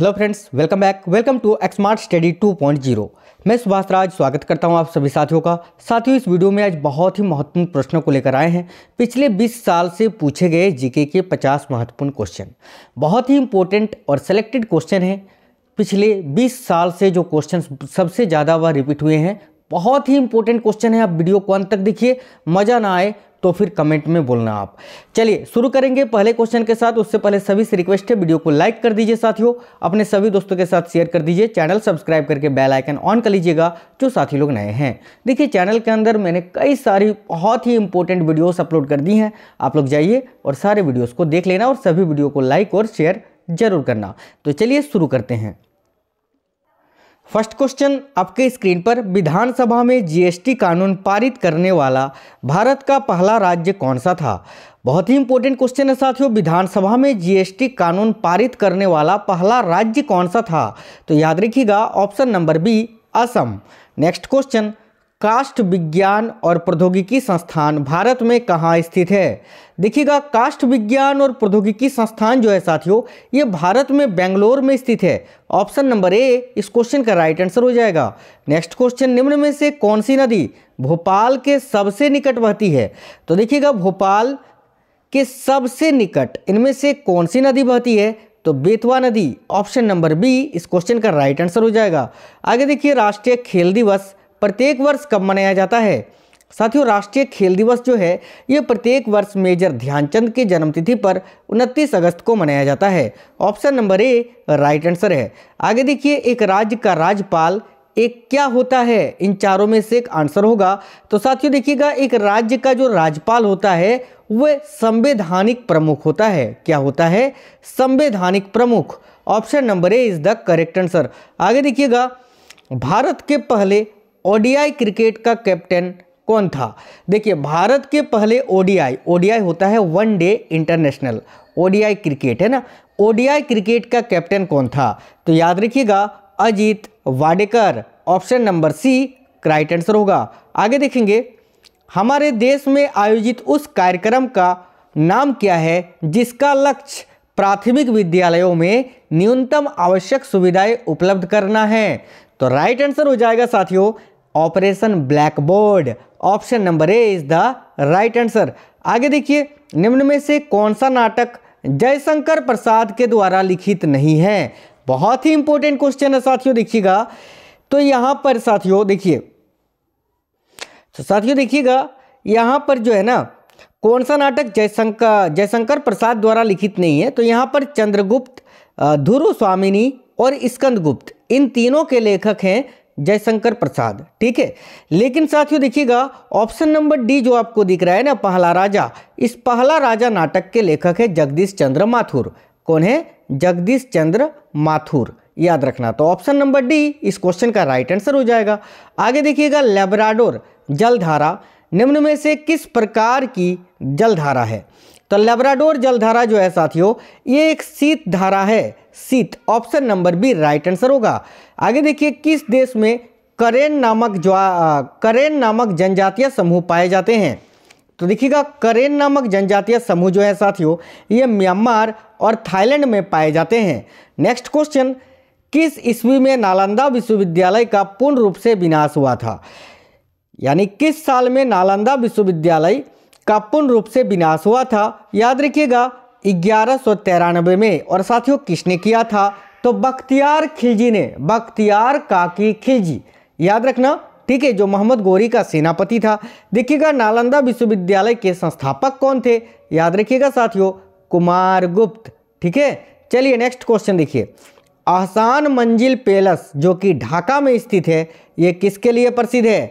hello friends welcome back welcome to Xmart study 2.0 मैं सुभाष राज स्वागत करता हूं आप सभी साथियों का साथियों इस वीडियो में आज बहुत ही महत्वपूर्ण प्रश्नों को लेकर आए हैं पिछले 20 साल से पूछे गए जीके के 50 महत्वपूर्ण क्वेश्चन बहुत ही इंपॉर्टेंट और सेलेक्टेड क्वेश्चन हैं पिछले 20 साल से जो क्वेश्चन सबसे ज़्यादा वह रिपीट हुए हैं बहुत ही इंपॉर्टेंट क्वेश्चन है आप वीडियो को अंत तक देखिए मज़ा ना आए तो फिर कमेंट में बोलना आप चलिए शुरू करेंगे पहले क्वेश्चन के साथ उससे पहले सभी से रिक्वेस्ट है वीडियो को लाइक कर दीजिए साथियों अपने सभी दोस्तों के साथ शेयर कर दीजिए चैनल सब्सक्राइब करके बेल आइकन ऑन कर लीजिएगा जो साथी लोग नए हैं देखिए चैनल के अंदर मैंने कई सारी बहुत ही इंपॉर्टेंट वीडियोस अपलोड कर दी हैं आप लोग जाइए और सारे वीडियोज़ को देख लेना और सभी वीडियो को लाइक और शेयर ज़रूर करना तो चलिए शुरू करते हैं फर्स्ट क्वेश्चन आपके स्क्रीन पर विधानसभा में जीएसटी कानून पारित करने वाला भारत का पहला राज्य कौन सा था बहुत ही इंपॉर्टेंट क्वेश्चन है साथियों विधानसभा में जीएसटी कानून पारित करने वाला पहला राज्य कौन सा था तो याद रखिएगा option number B Assam next question कास्ट विज्ञान और प्रौद्योगिकी संस्थान भारत में कहाँ स्थित है देखिएगा काष्ट विज्ञान और प्रौद्योगिकी संस्थान जो है साथियों ये भारत में बेंगलोर में स्थित है ऑप्शन नंबर ए इस क्वेश्चन का राइट आंसर हो जाएगा नेक्स्ट क्वेश्चन निम्न में से कौन सी नदी भोपाल के सबसे निकट बहती है तो देखिएगा भोपाल के सबसे निकट इनमें से कौन सी नदी बहती है तो बेतवा नदी ऑप्शन नंबर बी इस क्वेश्चन का राइट आंसर हो जाएगा आगे देखिए राष्ट्रीय खेल दिवस प्रत्येक वर्ष कब मनाया जाता है साथियों राष्ट्रीय खेल दिवस जो है ये प्रत्येक वर्ष मेजर ध्यानचंद की जन्मतिथि पर 29 अगस्त को मनाया जाता है option number A right answer है आगे देखिए एक राज्य का राज्यपाल एक क्या होता है इन चारों में से एक आंसर होगा तो साथियों देखिएगा एक राज्य का जो राज्यपाल होता है वह संवैधानिक प्रमुख होता है क्या होता है संवैधानिक प्रमुख option number A is the correct answer आगे देखिएगा भारत के पहले ओडीआई क्रिकेट का कैप्टन कौन था देखिए भारत के पहले ओडीआई ओडीआई होता है one day international ODI cricket है ना ओडीआई क्रिकेट का कैप्टन कौन था तो याद रखिएगा Ajit Wadekar option number C right answer होगा आगे देखेंगे हमारे देश में आयोजित उस कार्यक्रम का नाम क्या है जिसका लक्ष्य प्राथमिक विद्यालयों में न्यूनतम आवश्यक सुविधाएं उपलब्ध करना है तो राइट आंसर हो जाएगा साथियों operation blackboard option number A is the right answer आगे देखिए निम्न में से कौन सा नाटक जयशंकर प्रसाद के द्वारा लिखित नहीं है बहुत ही इंपॉर्टेंट क्वेश्चन है साथियों देखिएगा तो यहां पर साथियों देखिए तो साथियों देखिएगा यहां पर जो है ना कौन सा नाटक जयशंकर जयशंकर प्रसाद द्वारा लिखित नहीं है तो यहां पर चंद्रगुप्त ध्रुव स्वामिनी और स्कंदगुप्त इन तीनों के लेखक हैं जयशंकर प्रसाद ठीक है लेकिन साथियों देखिएगा ऑप्शन नंबर डी जो आपको दिख रहा है ना पहला राजा इस पहला राजा नाटक के लेखक है जगदीश चंद्र माथुर कौन है जगदीश चंद्र माथुर याद रखना तो ऑप्शन नंबर डी इस क्वेश्चन का राइट आंसर हो जाएगा आगे देखिएगा लेबराडोर जलधारा निम्न में से किस प्रकार की जलधारा है तो लेब्राडोर जलधारा जो है साथियों ये एक शीत धारा है शीत option number B right answer होगा आगे देखिए किस देश में करेन नामक ज्वा करेन नामक जनजातीय समूह पाए जाते हैं तो देखिएगा करेन नामक जनजातीय समूह जो है साथियों ये म्यांमार और थाईलैंड में पाए जाते हैं नेक्स्ट क्वेश्चन किस ईस्वी में नालंदा विश्वविद्यालय का पूर्ण रूप से विनाश हुआ था यानी किस साल में नालंदा विश्वविद्यालय का पूर्ण रूप से विनाश हुआ था याद रखिएगा ग्यारह सौ तिरानबे में और साथियों किसने किया था तो बख्तियार खिलजी ने बख्तियार काकी खिलजी याद रखना ठीक है जो मोहम्मद गोरी का सेनापति था देखिएगा नालंदा विश्वविद्यालय के संस्थापक कौन थे याद रखिएगा साथियों कुमार गुप्त ठीक है चलिए नेक्स्ट क्वेश्चन देखिए आसान मंजिल पैलेस जो कि ढाका में स्थित है ये किसके लिए प्रसिद्ध है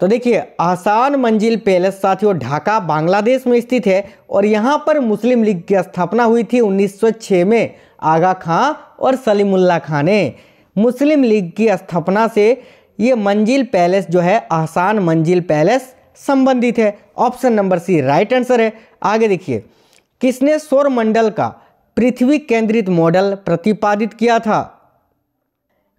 तो देखिए आसान मंजिल पैलेस साथियों ढाका बांग्लादेश में स्थित है और यहाँ पर मुस्लिम लीग की स्थापना हुई थी 1906 में आगा खां और सलीमुल्ला खां ने मुस्लिम लीग की स्थापना से ये मंजिल पैलेस जो है आसान मंजिल पैलेस संबंधित है option number C right answer है आगे देखिए किसने सौर मंडल का पृथ्वी केंद्रित मॉडल प्रतिपादित किया था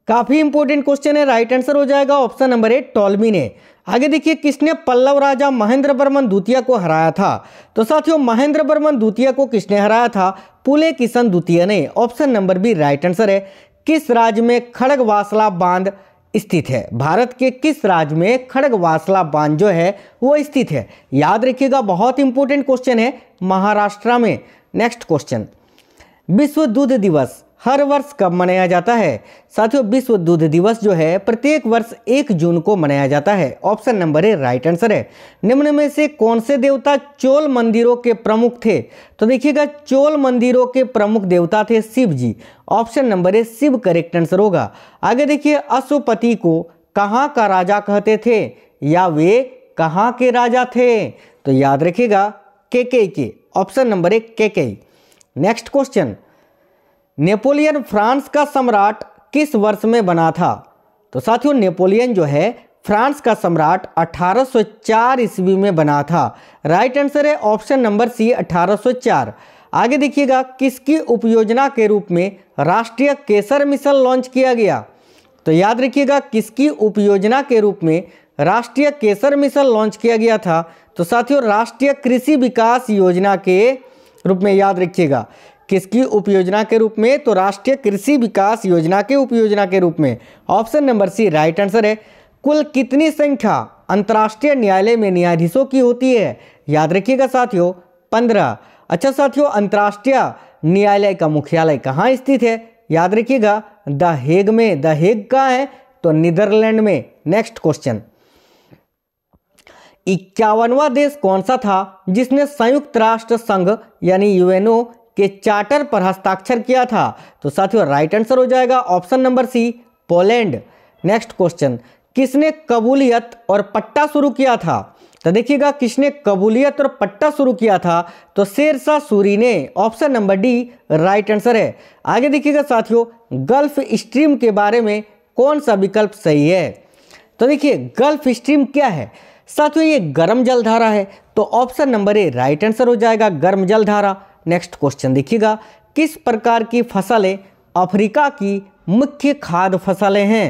काफ़ी इंपोर्टेंट क्वेश्चन है राइट आंसर हो जाएगा ऑप्शन नंबर ए टॉलमी ने आगे देखिए किसने पल्लव राजा महेंद्र वर्मन द्वितीय को हराया था तो साथियों महेंद्र वर्मन द्वितीय को किसने हराया था पुले किशन द्वितीय ने option number B right answer है किस राज्य में खड़गवासला बांध स्थित है भारत के किस राज्य में खड़गवासला बांध जो है वो स्थित है याद रखिएगा बहुत इंपॉर्टेंट क्वेश्चन है महाराष्ट्र में नेक्स्ट क्वेश्चन विश्व दूध दिवस हर वर्ष कब मनाया जाता है साथियों विश्व दूध दिवस जो है प्रत्येक वर्ष एक जून को मनाया जाता है option number A right answer है निम्न में से कौन से देवता चोल मंदिरों के प्रमुख थे तो देखिएगा चोल मंदिरों के प्रमुख देवता थे Shiva ji option number A Shiva correct answer होगा आगे देखिए अशुपति को कहाँ का राजा कहते थे या वे कहाँ के राजा थे तो याद रखिएगा के के के ऑप्शन नंबर ए के के नेक्स्ट क्वेश्चन नेपोलियन फ्रांस का सम्राट किस वर्ष में बना था तो साथियों नेपोलियन जो है फ्रांस का सम्राट 1804 ईस्वी में बना था राइट आंसर है ऑप्शन नंबर सी 1804 आगे देखिएगा किसकी उपयोजना के रूप में राष्ट्रीय केसर मिशन लॉन्च किया गया तो याद रखिएगा किसकी उपयोजना के रूप में राष्ट्रीय केसर मिशन लॉन्च किया गया था तो साथियों राष्ट्रीय कृषि विकास योजना के रूप में याद रखिएगा किसकी उपयोजना के रूप में तो राष्ट्रीय कृषि विकास योजना के उपयोजना के रूप में option number C right answer है कुल कितनी संख्या अंतर्राष्ट्रीय न्यायालय में न्यायाधीशों की होती है याद रखिएगा साथियों पंद्रह अच्छा साथियों अंतर्राष्ट्रीय न्यायालय का मुख्यालय कहाँ स्थित है याद रखिएगा द हेग में द हेग कहाँ है तो नीदरलैंड में नेक्स्ट क्वेश्चन इक्यावनवा देश कौन सा था जिसने संयुक्त राष्ट्र संघ यानी यूएनओ के चार्टर पर हस्ताक्षर किया था तो साथियों राइट आंसर हो जाएगा option number C Poland next question किसने कबूलियत और पट्टा शुरू किया था तो देखिएगा किसने कबूलियत और पट्टा शुरू किया था तो शेरशाह सूरी ने option number D right answer है आगे देखिएगा साथियों गल्फ स्ट्रीम के बारे में कौन सा विकल्प सही है तो देखिए गल्फ स्ट्रीम क्या है साथियों ये गर्म जलधारा है तो option number A right answer हो जाएगा गर्म जलधारा नेक्स्ट क्वेश्चन देखिएगा किस प्रकार की फसलें अफ्रीका की मुख्य खाद्य फसलें हैं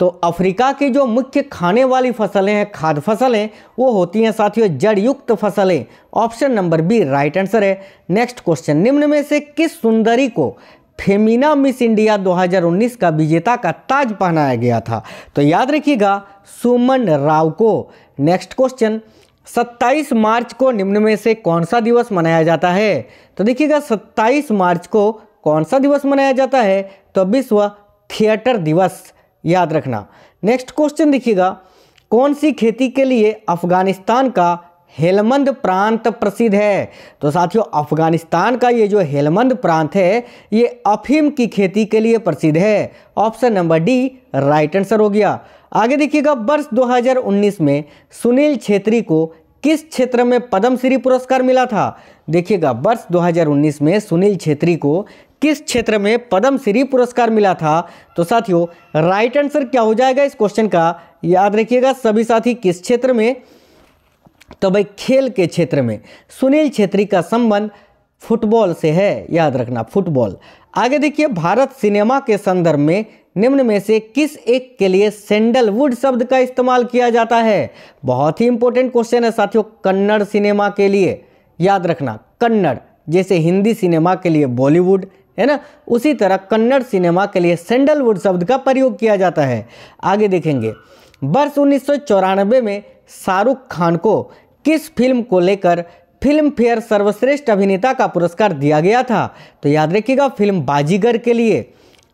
तो अफ्रीका की जो मुख्य खाने वाली फसलें हैं खाद्य फसलें वो होती हैं साथियों जड़युक्त फसलें option number B right answer है नेक्स्ट क्वेश्चन निम्न में से किस सुंदरी को फेमिना मिस इंडिया 2019 का विजेता का ताज पहनाया गया था तो याद रखिएगा सुमन राव को नेक्स्ट क्वेश्चन 27 मार्च को निम्न में से कौन सा दिवस मनाया जाता है तो देखिएगा 27 मार्च को कौन सा दिवस मनाया जाता है तो विश्व थिएटर दिवस याद रखना नेक्स्ट क्वेश्चन देखिएगा कौन सी खेती के लिए अफगानिस्तान का हेलमंद प्रांत प्रसिद्ध है तो साथियों अफगानिस्तान का ये जो हेलमंद प्रांत है ये अफीम की खेती के लिए प्रसिद्ध है option number D right answer हो गया आगे देखिएगा वर्ष 2019 में सुनील छेत्री को किस क्षेत्र में पद्मश्री पुरस्कार मिला था देखिएगा वर्ष 2019 में सुनील छेत्री को किस क्षेत्र में पद्मश्री पुरस्कार मिला था तो साथियों राइट आंसर क्या हो जाएगा इस क्वेश्चन का याद रखिएगा सभी साथी किस क्षेत्र में तो भाई खेल के क्षेत्र में सुनील छेत्री का संबंध फुटबॉल से है याद रखना फुटबॉल आगे देखिए भारत सिनेमा के संदर्भ में निम्न में से किस एक के लिए सैंडलवुड शब्द का इस्तेमाल किया जाता है बहुत ही इंपॉर्टेंट क्वेश्चन है साथियों कन्नड़ सिनेमा के लिए याद रखना कन्नड़ जैसे हिंदी सिनेमा के लिए बॉलीवुड है ना उसी तरह कन्नड़ सिनेमा के लिए सैंडलवुड शब्द का प्रयोग किया जाता है आगे देखेंगे वर्ष उन्नीस में शाहरुख खान को किस फिल्म को लेकर फिल्म फेयर सर्वश्रेष्ठ अभिनेता का पुरस्कार दिया गया था तो याद रखिएगा फिल्म बाजीगर के लिए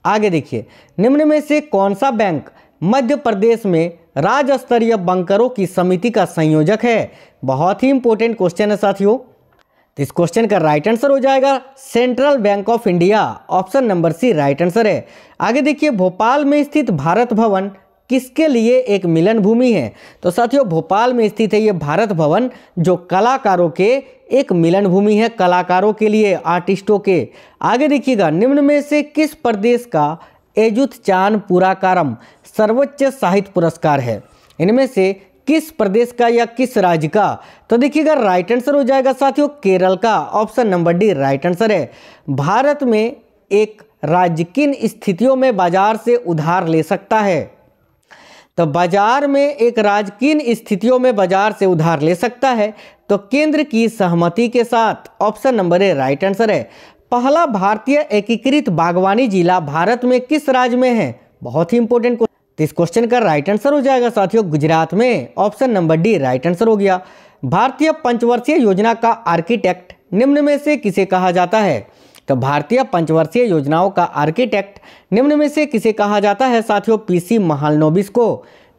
आगे देखिए निम्न में से कौन सा बैंक मध्य प्रदेश में राज्य स्तरीय बंकरों की समिति का संयोजक है बहुत ही इंपॉर्टेंट क्वेश्चन है साथियों तो इस क्वेश्चन का राइट आंसर हो जाएगा Central Bank of India option number C right answer है आगे देखिए भोपाल में स्थित भारत भवन किसके लिए एक मिलन भूमि है तो साथियों भोपाल में स्थित है ये भारत भवन जो कलाकारों के एक मिलन भूमि है कलाकारों के लिए आर्टिस्टों के आगे देखिएगा निम्न में से किस प्रदेश का एजुत चांद पुराकारम सर्वोच्च साहित्य पुरस्कार है इनमें से किस प्रदेश का या किस राज्य का तो देखिएगा राइट आंसर हो जाएगा साथियों केरल का option number D right answer है भारत में एक राज्य किन स्थितियों में बाजार से उधार ले सकता है तो बाजार में एक राज किन स्थितियों में बाजार से उधार ले सकता है तो केंद्र की सहमति के साथ option number A right answer है पहला भारतीय एकीकृत बागवानी जिला भारत में किस राज्य में है बहुत ही इंपॉर्टेंट क्वेश्चन तो इस क्वेश्चन का राइट आंसर हो जाएगा साथियों गुजरात में option number D right answer हो गया भारतीय पंचवर्षीय योजना का आर्किटेक्ट निम्न में से किसे कहा जाता है तो भारतीय पंचवर्षीय योजनाओं का आर्किटेक्ट निम्न में से किसे कहा जाता है साथियों पीसी महालनोबिस को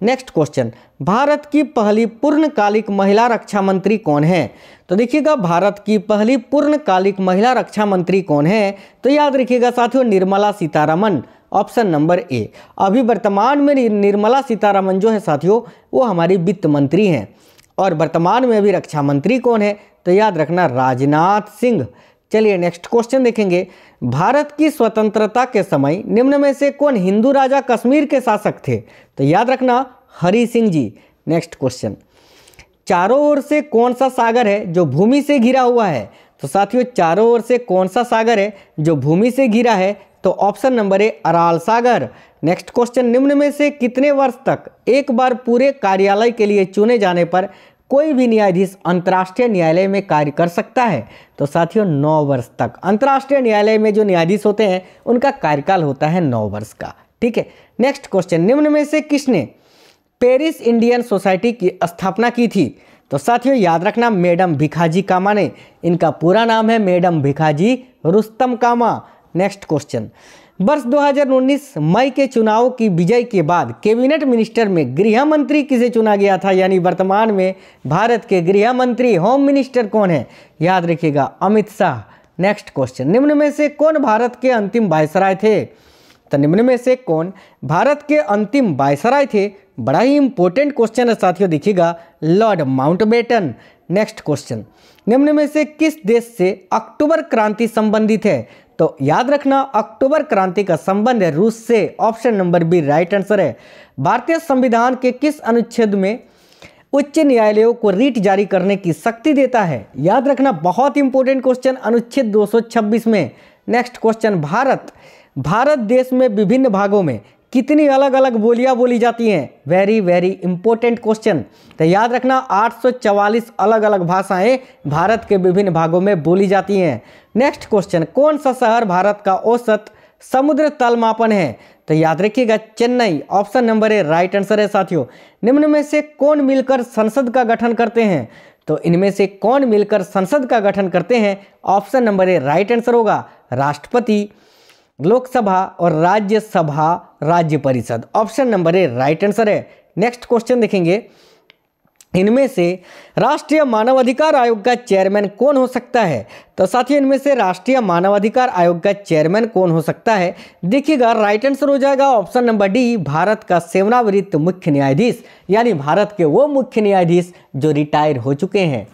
नेक्स्ट क्वेश्चन भारत की पहली पूर्णकालिक महिला रक्षा मंत्री कौन है तो देखिएगा भारत की पहली पूर्णकालिक महिला रक्षा मंत्री कौन है तो याद रखिएगा साथियों Nirmala Sitharaman option number A अभी वर्तमान में निर्मला सीतारमन जो है साथियों वो हमारी वित्त मंत्री हैं और वर्तमान में अभी रक्षा मंत्री कौन है तो याद रखना राजनाथ सिंह चलिए नेक्स्ट क्वेश्चन देखेंगे भारत की स्वतंत्रता के समय निम्न में से कौन हिंदू राजा कश्मीर के शासक थे तो याद रखना हरि सिंह जी नेक्स्ट क्वेश्चन चारों ओर से कौन सा सागर है जो भूमि से घिरा हुआ है तो साथियों चारों ओर से कौन सा सागर है जो भूमि से घिरा है तो ऑप्शन नंबर ए अराल सागर नेक्स्ट क्वेश्चन निम्न में से कितने वर्ष तक एक बार पूरे कार्यालय के लिए चुने जाने पर कोई भी न्यायाधीश अंतर्राष्ट्रीय न्यायालय में कार्य कर सकता है तो साथियों नौ वर्ष तक अंतर्राष्ट्रीय न्यायालय में जो न्यायाधीश होते हैं उनका कार्यकाल होता है नौ वर्ष का ठीक है नेक्स्ट क्वेश्चन निम्न में से किसने पेरिस इंडियन सोसाइटी की स्थापना की थी तो साथियों याद रखना मैडम भिखाजी कामा ने इनका पूरा नाम है madam Bhikaji Rustom Cama next question वर्ष 2019 मई के चुनाव की विजय के बाद कैबिनेट मिनिस्टर में गृह मंत्री किसे चुना गया था यानी वर्तमान में भारत के गृह मंत्री होम मिनिस्टर कौन है याद रखिएगा अमित शाह नेक्स्ट क्वेश्चन निम्न में से कौन भारत के अंतिम बायसराय थे तो निम्न में से कौन भारत के अंतिम बायसराय थे बड़ा ही इंपॉर्टेंट क्वेश्चन है साथियों देखिएगा लॉर्ड माउंटबेटन नेक्स्ट क्वेश्चन निम्न में से किस देश से अक्टूबर क्रांति संबंधित है तो याद रखना अक्टूबर क्रांति का संबंध है रूस से option number B right answer है भारतीय संविधान के किस अनुच्छेद में उच्च न्यायालयों को रीट जारी करने की शक्ति देता है याद रखना बहुत इंपॉर्टेंट क्वेश्चन अनुच्छेद 226 में नेक्स्ट क्वेश्चन भारत भारत देश में विभिन्न भागों में कितनी अलग अलग बोलियां बोली जाती हैं वेरी वेरी इंपॉर्टेंट क्वेश्चन तो याद रखना 844 अलग अलग भाषाएं भारत के विभिन्न भागों में बोली जाती हैं नेक्स्ट क्वेश्चन कौन सा शहर भारत का औसत समुद्र तल मापन है तो याद रखिएगा Chennai option number A right answer है साथियों निम्न में से कौन मिलकर संसद का गठन करते हैं तो इनमें से कौन मिलकर संसद का गठन करते हैं option number A right answer होगा राष्ट्रपति लोकसभा और राज्यसभा राज्य परिषद option number A right answer है नेक्स्ट क्वेश्चन देखेंगे इनमें से राष्ट्रीय मानवाधिकार आयोग का चेयरमैन कौन हो सकता है तो साथियों इनमें से राष्ट्रीय मानवाधिकार आयोग का चेयरमैन कौन हो सकता है देखिएगा राइट आंसर हो जाएगा ऑप्शन नंबर डी भारत का सेवनावृत्त मुख्य न्यायाधीश यानी भारत के वो मुख्य न्यायाधीश जो रिटायर हो चुके हैं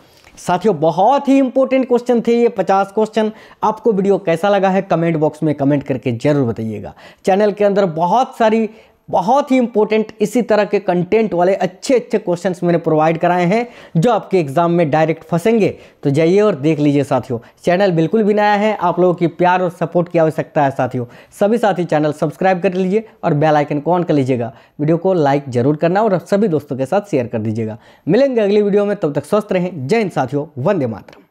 साथियों बहुत ही इंपॉर्टेंट क्वेश्चन थे ये 50 क्वेश्चन आपको वीडियो कैसा लगा है कमेंट बॉक्स में कमेंट करके जरूर बताइएगा चैनल के अंदर बहुत सारी बहुत ही इंपॉर्टेंट इसी तरह के कंटेंट वाले अच्छे अच्छे क्वेश्चन मैंने प्रोवाइड कराए हैं जो आपके एग्जाम में डायरेक्ट फंसेंगे तो जाइए और देख लीजिए साथियों चैनल बिल्कुल भी नया है आप लोगों की प्यार और सपोर्ट की आवश्यकता है साथियों सभी साथी चैनल सब्सक्राइब कर लीजिए और बेल आइकन को ऑन कर लीजिएगा वीडियो को लाइक जरूर करना और सभी दोस्तों के साथ शेयर कर दीजिएगा मिलेंगे अगली वीडियो में तब तक स्वस्थ रहें जय हिंद साथियों वंदे मातरम